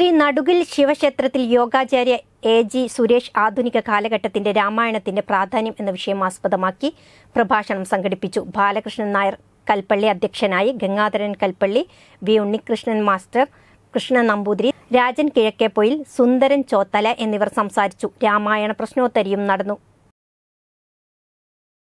ശ്രീ നടുകിൽ ശിവക്ഷേത്രത്തിൽ യോഗാചാര്യ A G Suresh ആധുനിക കാലഘട്ടത്തിന്റെ രാമായണത്തിന്റെ പ്രാധാന്യം എന്ന വിഷയം ആസ്പദമാക്കി പ്രഭാഷണം സംഘടിപ്പിച്ചു ബാലകൃഷ്ണൻ നായർ കൽപ്പള്ളി അധ്യക്ഷനായി ഗംഗാധരൻ കൽപ്പള്ളി വി ഉണ്ണികൃഷ്ണൻ മാസ്റ്റർ കൃഷ്ണ നമ്പൂതിരി രാജൻ കിഴക്കേപ്പൊയിൽ സുന്ദരൻ ചോത്തല എന്നിവർ സംസാരിച്ചു രാമായണ പ്രശ്നോത്തരിയും നടന്നു